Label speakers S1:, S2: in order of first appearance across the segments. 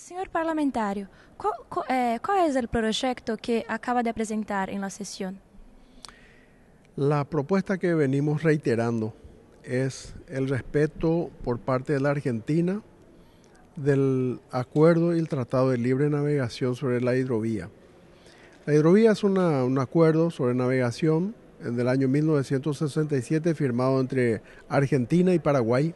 S1: Señor parlamentario, ¿cuál es el proyecto que acaba de presentar en em la sesión? La propuesta que venimos reiterando es el respeto por parte de la Argentina del acuerdo y el Tratado de Libre Navegación sobre la hidrovía. La hidrovía es un acuerdo sobre navegación del año 1967 firmado entre Argentina y Paraguay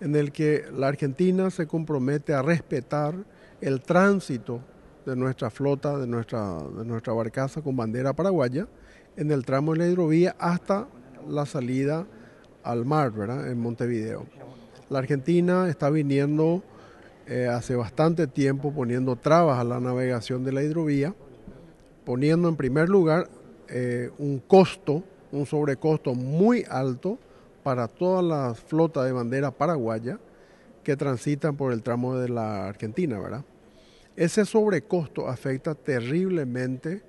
S1: en el que la Argentina se compromete a respetar el tránsito de nuestra flota, de nuestra, de nuestra barcaza con bandera paraguaya, en el tramo de la hidrovía hasta la salida al mar, ¿verdad? en Montevideo. La Argentina está viniendo eh, hace bastante tiempo poniendo trabas a la navegación de la hidrovía, poniendo en primer lugar eh, un costo, un sobrecosto muy alto para toda la flota de bandera paraguaya que transitan por el tramo de la Argentina, ¿verdad? Ese sobrecosto afecta terriblemente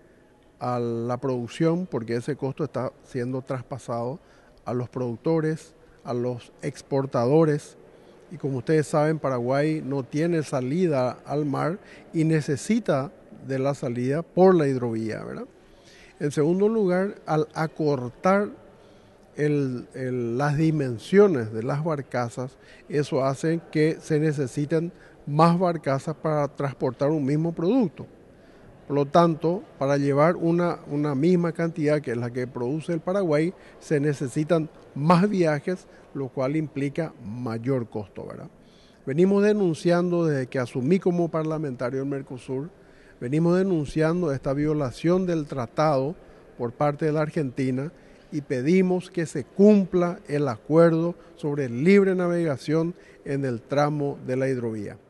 S1: a la producción porque ese costo está siendo traspasado a los productores, a los exportadores. Y como ustedes saben, Paraguay no tiene salida al mar y necesita de la salida por la hidrovía, ¿verdad? En segundo lugar, al acortar las dimensiones de las barcazas, eso hace que se necesiten más barcazas para transportar un mismo producto. Por lo tanto, para llevar una, misma cantidad que es la que produce el Paraguay, se necesitan más viajes, lo cual implica mayor costo. ¿verdad? Venimos denunciando desde que asumí como parlamentario en Mercosur, venimos denunciando esta violación del tratado por parte de la Argentina y pedimos que se cumpla el acuerdo sobre libre navegación en el tramo de la hidrovía.